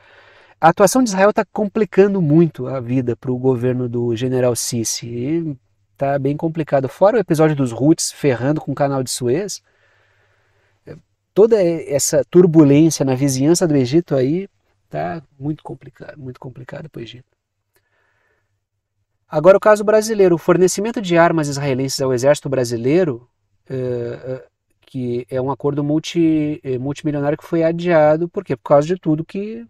a atuação de Israel está complicando muito a vida para o governo do general Sisi. Está tá bem complicado. Fora o episódio dos Houthis ferrando com o canal de Suez, é, toda essa turbulência na vizinhança do Egito aí tá muito complicado, muito complicado para o Egito. Agora, o caso brasileiro, o fornecimento de armas israelenses ao exército brasileiro, eh, eh, que é um acordo multi, eh, multimilionário que foi adiado, por quê? Por causa de tudo que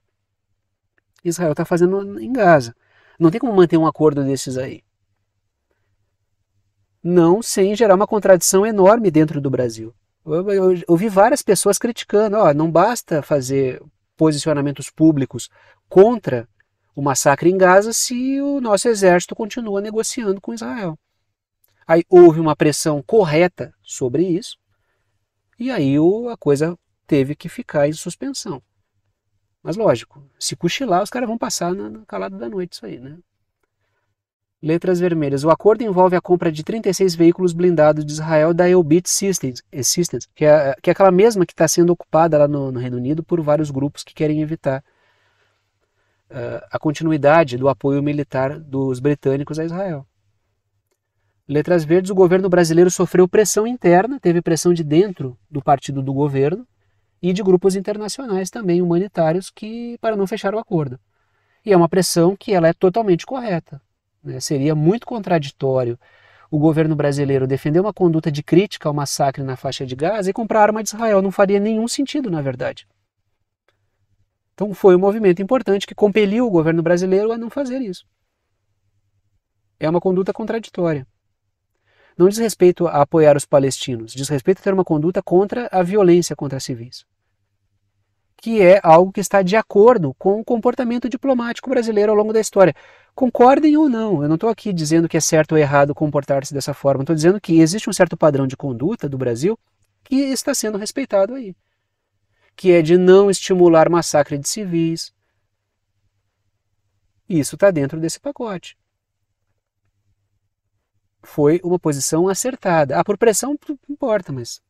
Israel está fazendo em Gaza. Não tem como manter um acordo desses aí. Não sem gerar uma contradição enorme dentro do Brasil. Eu ouvi várias pessoas criticando, ó, não basta fazer posicionamentos públicos contra o massacre em Gaza se o nosso exército continua negociando com Israel. Aí houve uma pressão correta sobre isso, e aí a coisa teve que ficar em suspensão. Mas lógico, se cochilar, os caras vão passar na, na calada da noite isso aí, né? Letras vermelhas. O acordo envolve a compra de 36 veículos blindados de Israel da Elbit Systems, eh, Systems que, é, que é aquela mesma que está sendo ocupada lá no, no Reino Unido por vários grupos que querem evitar uh, a continuidade do apoio militar dos britânicos a Israel. Letras verdes, o governo brasileiro sofreu pressão interna, teve pressão de dentro do partido do governo e de grupos internacionais também humanitários que para não fechar o acordo. E é uma pressão que ela é totalmente correta. Né? Seria muito contraditório o governo brasileiro defender uma conduta de crítica ao massacre na faixa de Gaza e comprar arma de Israel. Não faria nenhum sentido, na verdade. Então foi um movimento importante que compeliu o governo brasileiro a não fazer isso. É uma conduta contraditória. Não diz respeito a apoiar os palestinos, diz respeito a ter uma conduta contra a violência contra civis, que é algo que está de acordo com o comportamento diplomático brasileiro ao longo da história. Concordem ou não, eu não estou aqui dizendo que é certo ou errado comportar-se dessa forma, estou dizendo que existe um certo padrão de conduta do Brasil que está sendo respeitado aí que é de não estimular massacre de civis. Isso está dentro desse pacote. Foi uma posição acertada. Ah, por pressão não importa, mas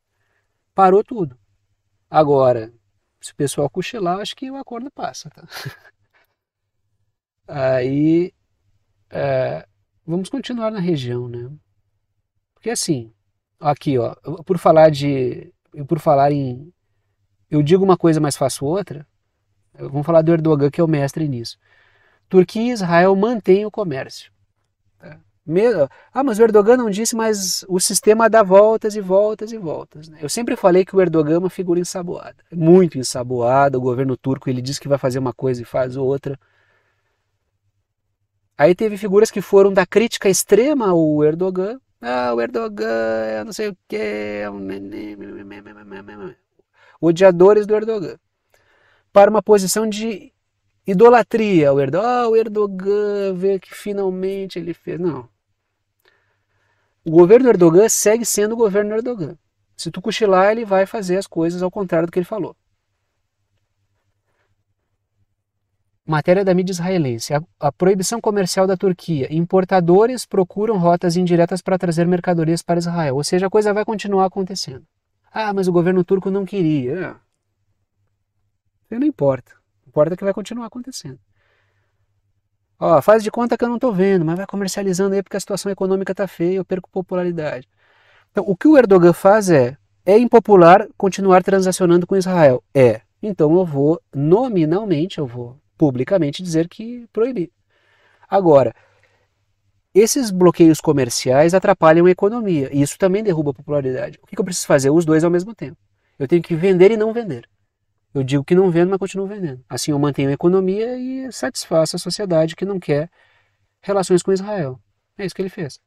parou tudo. Agora, se o pessoal cochilar, acho que o acordo passa. Tá? Aí, é, vamos continuar na região, né? Porque assim, aqui, ó, por falar de, por falar em eu digo uma coisa, mas faço outra. Vamos falar do Erdogan, que é o mestre nisso. Turquia e Israel mantêm o comércio. Tá? Ah, mas o Erdogan não disse, mas o sistema dá voltas e voltas e voltas. Né? Eu sempre falei que o Erdogan é uma figura ensaboada, muito ensaboada. O governo turco ele diz que vai fazer uma coisa e faz outra. Aí teve figuras que foram da crítica extrema ao Erdogan. Ah, o Erdogan, eu é não sei o quê. É odiadores do Erdogan, para uma posição de idolatria Erdogan. Ah, o Erdogan, vê que finalmente ele fez. Não. O governo Erdogan segue sendo o governo Erdogan. Se tu cochilar, ele vai fazer as coisas ao contrário do que ele falou. Matéria da mídia israelense. A, a, proibição comercial da Turquia. Importadores procuram rotas indiretas para trazer mercadorias para Israel. Ou seja, a coisa vai continuar acontecendo. Ah, mas o governo turco não queria. É. não importa. O que importa é que vai continuar acontecendo. Ó, faz de conta que eu não estou vendo, mas vai comercializando aí porque a situação econômica está feia, eu perco popularidade. Então, o que o Erdogan faz é, é impopular continuar transacionando com Israel. É. Então eu vou nominalmente, eu vou publicamente dizer que proibir. Agora, esses bloqueios comerciais atrapalham a economia e isso também derruba a popularidade. O que eu preciso fazer? Os dois ao mesmo tempo. Eu tenho que vender e não vender. Eu digo que não vendo, mas continuo vendendo. Assim eu mantenho a economia e satisfaço a sociedade que não quer relações com Israel. É isso que ele fez.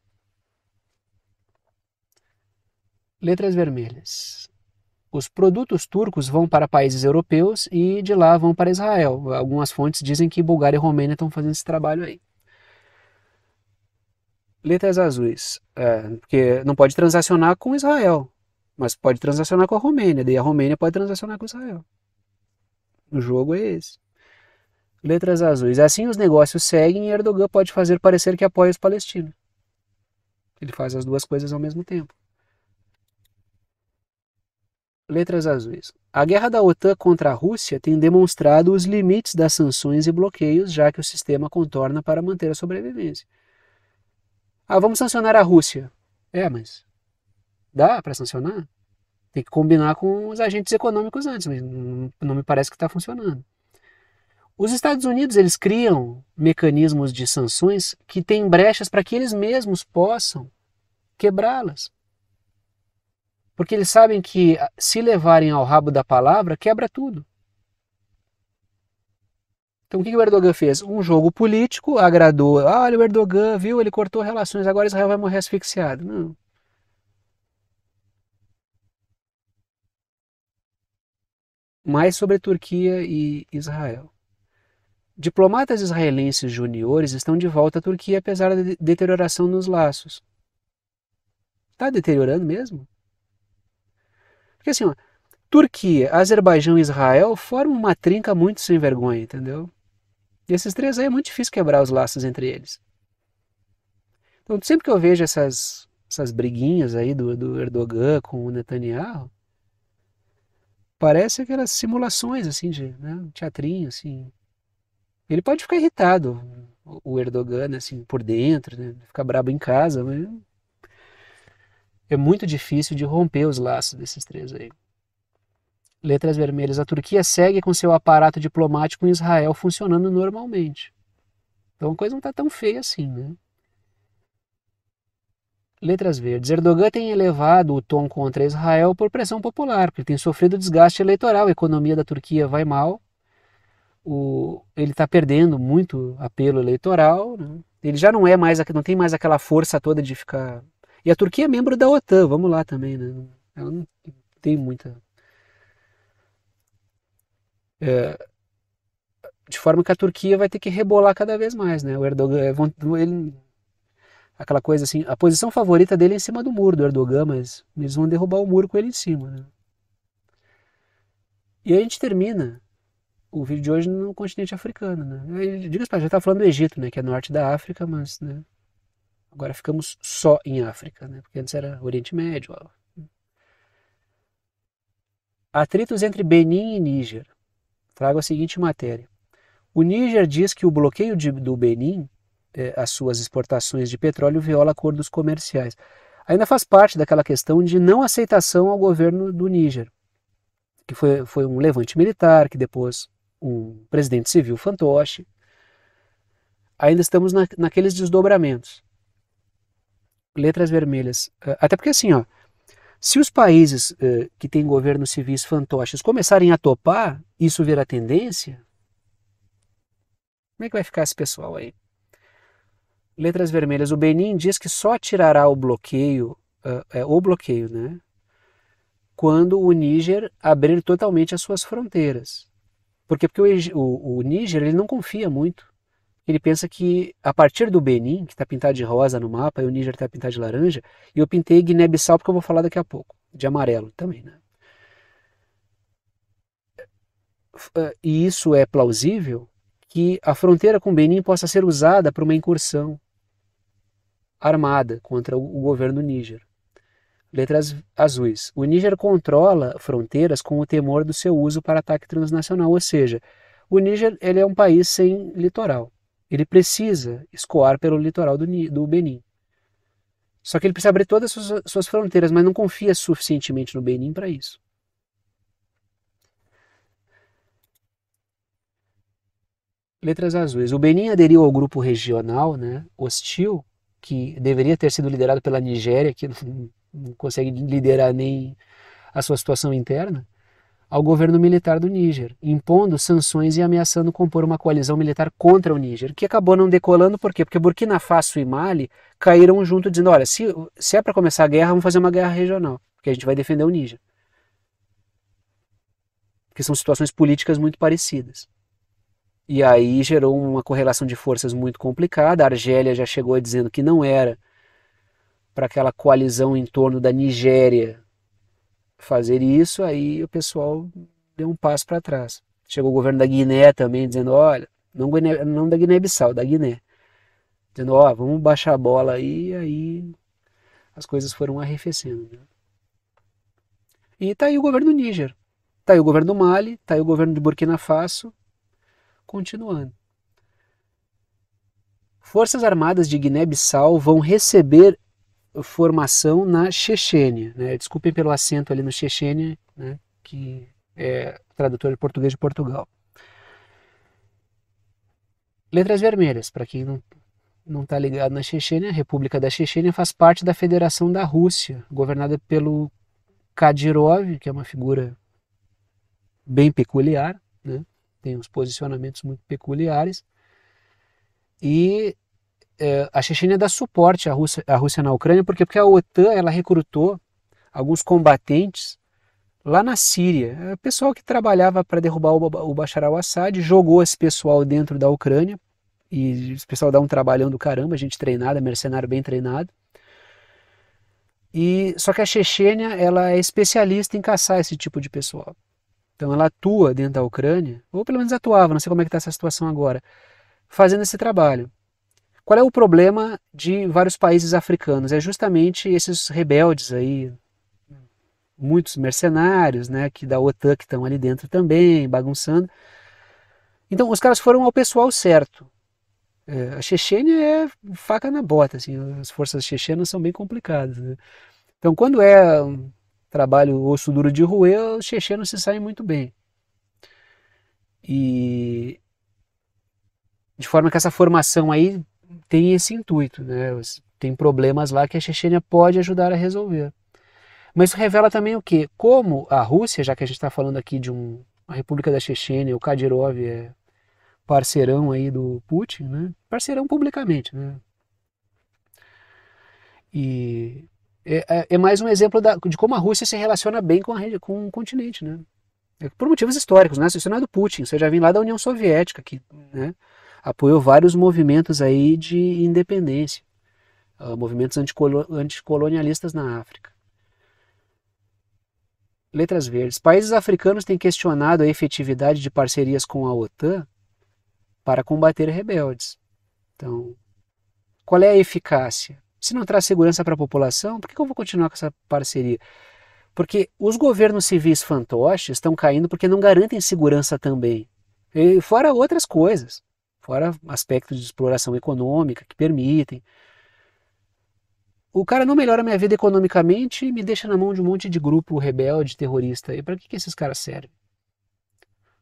Letras vermelhas. Os produtos turcos vão para países europeus e de lá vão para Israel. Algumas fontes dizem que Bulgária e Romênia estão fazendo esse trabalho aí letras azuis, é, porque não pode transacionar com Israel, mas pode transacionar com a Romênia, daí a Romênia pode transacionar com Israel. O jogo é esse. Letras azuis. Assim os negócios seguem e Erdogan pode fazer parecer que apoia os palestinos. Ele faz as duas coisas ao mesmo tempo. Letras azuis. A guerra da OTAN contra a Rússia tem demonstrado os limites das sanções e bloqueios, já que o sistema contorna para manter a sobrevivência. Ah, vamos sancionar a Rússia. É, mas dá para sancionar? Tem que combinar com os agentes econômicos antes, mas não me parece que está funcionando. Os Estados Unidos eles criam mecanismos de sanções que têm brechas para que eles mesmos possam quebrá-las. Porque eles sabem que ah, se levarem ao rabo da palavra, quebra tudo. Então o que, que o Erdogan fez? Um jogo político, agradou. Ah, olha o Erdogan, viu? Ele cortou relações, agora Israel vai morrer asfixiado. Não. Mais sobre Turquia e Israel. Diplomatas israelenses juniores estão de volta à Turquia apesar da deterioração nos laços. Está deteriorando mesmo? Porque assim, ó, Turquia, Azerbaijão e Israel formam uma trinca muito sem vergonha, entendeu? E esses três aí é muito difícil quebrar os laços entre eles. Então, sempre que eu vejo essas, essas briguinhas aí do, do Erdogan com o Netanyahu, parece aquelas simulações, assim, de né, um teatrinho, assim. Ele pode ficar irritado, o Erdogan, assim, por dentro, né, ficar brabo em casa, mas é muito difícil de romper os laços desses três aí letras vermelhas, a Turquia segue com seu aparato diplomático em Israel funcionando normalmente. Então a coisa não está tão feia assim, né? Letras verdes. Erdogan tem elevado o tom contra Israel por pressão popular, porque tem sofrido desgaste eleitoral, a economia da Turquia vai mal, o, ele está perdendo muito apelo eleitoral, né? ele já não é mais, não tem mais aquela força toda de ficar. E a Turquia é membro da OTAN, vamos lá também, né? Ela não tem muita é, de forma que a Turquia vai ter que rebolar cada vez mais, né? O Erdogan, é ele, aquela coisa assim, a posição favorita dele é em cima do muro do Erdogan, mas eles vão derrubar o muro com ele em cima, né? E aí a gente termina o vídeo de hoje no continente africano, né? Diga-se, assim, já está falando do Egito, né? Que é norte da África, mas, né? Agora ficamos só em África, né? Porque antes era Oriente Médio. Ó. Atritos entre Benin e Níger trago a seguinte matéria. O Níger diz que o bloqueio de, do Benin as é, suas exportações de petróleo viola acordos comerciais. Ainda faz parte daquela questão de não aceitação ao governo do Níger, que foi, foi um levante militar, que depois um presidente civil fantoche. Ainda estamos na, naqueles desdobramentos. Letras vermelhas. Ah, até porque assim, ó, se os países eh, que têm governos civis fantoches começarem a topar isso virar tendência, como é que vai ficar esse pessoal aí? Letras vermelhas. O Benin diz que só tirará o bloqueio, uh, é, o bloqueio, né? Quando o Níger abrir totalmente as suas fronteiras. Por quê? Porque o, o, o Níger ele não confia muito ele pensa que a partir do Benin, que está pintado de rosa no mapa, e o Níger está pintado de laranja, e eu pintei Guiné-Bissau, porque eu vou falar daqui a pouco, de amarelo também. Né? Eh, e isso é plausível que a fronteira com o Benin possa ser usada para uma incursão armada contra o governo Níger. Letras azuis. O Níger controla fronteiras com o temor do seu uso para ataque transnacional, ou seja, o Níger ele é um país sem litoral. Ele precisa escoar pelo litoral do, do Benin. Só que ele precisa abrir todas as suas, suas fronteiras, mas não confia suficientemente no Benin para isso. Letras azuis. O Benin aderiu ao grupo regional né, hostil, que deveria ter sido liderado pela Nigéria, que não, não consegue liderar nem a sua situação interna ao governo militar do Níger, impondo sanções e ameaçando compor uma coalizão militar contra o Níger, que acabou não decolando por quê? Porque Burkina Faso e Mali caíram junto dizendo, olha, se, se é para começar a guerra, vamos fazer uma guerra regional, porque a gente vai defender o Níger. Porque são situações políticas muito parecidas. E aí gerou uma correlação de forças muito complicada. A Argélia já chegou dizendo que não era para aquela coalizão em torno da Nigéria fazer isso, aí o pessoal deu um passo para trás. Chegou o governo da Guiné também dizendo, olha, não, Guiné, não da Guiné-Bissau, da Guiné, dizendo, ó, oh, vamos baixar a bola aí, aí as coisas foram arrefecendo. Né? E tá aí o governo do Níger, tá aí o governo do Mali, tá aí o governo de Burkina Faso, continuando. Forças Armadas de Guiné-Bissau vão receber formação na Chechênia. Né? Desculpem pelo acento ali no Chechênia, né? que é tradutor de português de Portugal. Letras vermelhas, para quem não não está ligado na Chechênia, a República da Chechênia faz parte da Federação da Rússia, governada pelo Kadyrov, que é uma figura bem peculiar, né? tem uns posicionamentos muito peculiares, e é, a Chechênia dá suporte à Rússia, à Rússia na Ucrânia, porque, porque a OTAN ela recrutou alguns combatentes lá na Síria. É, o pessoal que trabalhava para derrubar o, o Bashar al-Assad jogou esse pessoal dentro da Ucrânia, e esse pessoal dá um trabalhão do caramba, gente treinada, mercenário bem treinado. E só que a Chechênia ela é especialista em caçar esse tipo de pessoal. Então ela atua dentro da Ucrânia, ou pelo menos atuava, não sei como é que está essa situação agora, fazendo esse trabalho. Qual é o problema de vários países africanos? É justamente esses rebeldes aí, muitos mercenários, né, que da OTAN que estão ali dentro também, bagunçando. Então, os caras foram ao pessoal certo. É, a Chechênia é faca na bota, assim, as forças chechenas são bem complicadas. Né? Então, quando é um trabalho osso duro de roer, os chechenos se saem muito bem. E de forma que essa formação aí tem esse intuito, né? Tem problemas lá que a Chechênia pode ajudar a resolver. Mas isso revela também o que? Como a Rússia, já que a gente está falando aqui de um, República da Chechênia, o Kadyrov é parceirão aí do Putin, né? Parceirão publicamente, né? E é, é, é mais um exemplo da, de como a Rússia se relaciona bem com, a, com o continente, né? É por motivos históricos, né? Isso não é do Putin, você já vem lá da União Soviética, que, né? apoiou vários movimentos aí de independência, uh, movimentos anticolonialistas na África. Letras verdes. Países africanos têm questionado a efetividade de parcerias com a OTAN para combater rebeldes. Então, qual é a eficácia? Se não traz segurança para a população, por que eu vou continuar com essa parceria? Porque os governos civis fantoches estão caindo porque não garantem segurança também. E fora outras coisas fora aspectos de exploração econômica que permitem. O cara não melhora minha vida economicamente e me deixa na mão de um monte de grupo rebelde, terrorista. E para que, que esses caras servem?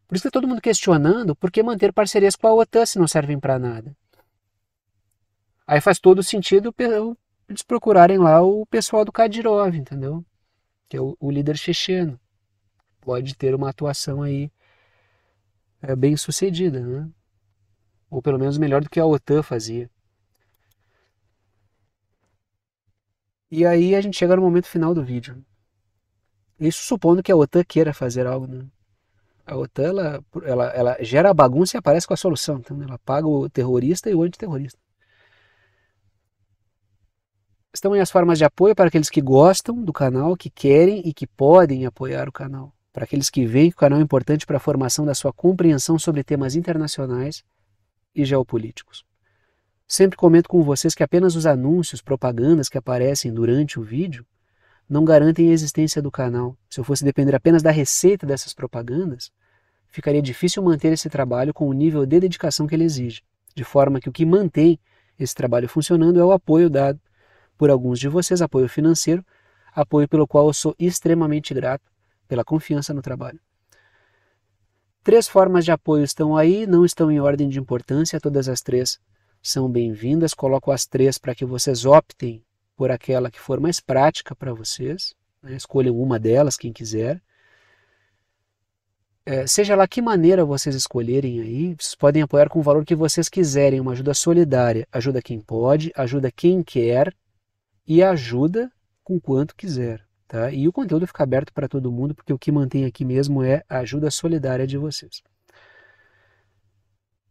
Por isso que tá todo mundo questionando por que manter parcerias com a OTAN se não servem para nada. Aí faz todo sentido eles procurarem lá o pessoal do Kadyrov, entendeu? Que é o, o líder checheno. Pode ter uma atuação aí é, bem sucedida, né? ou pelo menos melhor do que a OTAN fazia. E aí a gente chega no momento final do vídeo. Isso supondo que a OTAN queira fazer algo. Né? A OTAN ela, ela, ela gera a bagunça e aparece com a solução. Então né? ela paga o terrorista e o antiterrorista. Estão aí as formas de apoio para aqueles que gostam do canal, que querem e que podem apoiar o canal. Para aqueles que veem que o canal é importante para a formação da sua compreensão sobre temas internacionais e geopolíticos. Sempre comento com vocês que apenas os anúncios, propagandas que aparecem durante o vídeo não garantem a existência do canal. Se eu fosse depender apenas da receita dessas propagandas, ficaria difícil manter esse trabalho com o nível de dedicação que ele exige. De forma que o que mantém esse trabalho funcionando é o apoio dado por alguns de vocês, apoio financeiro, apoio pelo qual eu sou extremamente grato pela confiança no trabalho. Três formas de apoio estão aí, não estão em ordem de importância, todas as três são bem-vindas. Coloco as três para que vocês optem por aquela que for mais prática para vocês. Né? Escolham uma delas, quem quiser. É, seja lá que maneira vocês escolherem aí, vocês podem apoiar com o valor que vocês quiserem, uma ajuda solidária, ajuda quem pode, ajuda quem quer e ajuda com quanto quiser. Tá? E o conteúdo fica aberto para todo mundo, porque o que mantém aqui mesmo é a ajuda solidária de vocês.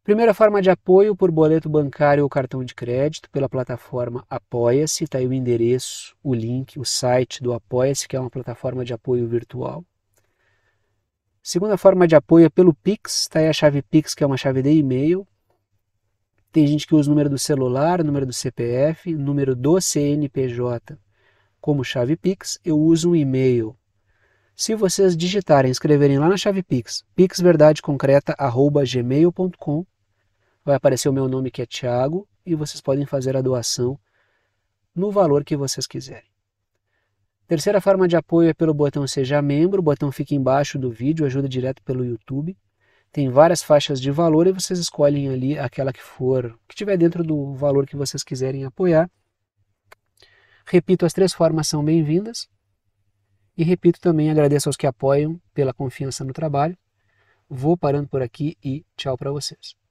Primeira forma de apoio por boleto bancário ou cartão de crédito pela plataforma Apoia-se, está aí o endereço, o link, o site do Apoia-se, que é uma plataforma de apoio virtual. Segunda forma de apoio é pelo Pix, está aí a chave Pix, que é uma chave de e-mail. Tem gente que usa o número do celular, o número do CPF, o número do CNPJ como chave Pix, eu uso um e-mail. Se vocês digitarem, escreverem lá na chave Pix, pixverdadeconcreta.gmail.com, vai aparecer o meu nome que é Tiago e vocês podem fazer a doação no valor que vocês quiserem. Terceira forma de apoio é pelo botão Seja Membro, o botão fica embaixo do vídeo, ajuda direto pelo YouTube. Tem várias faixas de valor e vocês escolhem ali aquela que for, que tiver dentro do valor que vocês quiserem apoiar Repito, as três formas são bem-vindas. E repito também, agradeço aos que apoiam pela confiança no trabalho. Vou parando por aqui e tchau para vocês.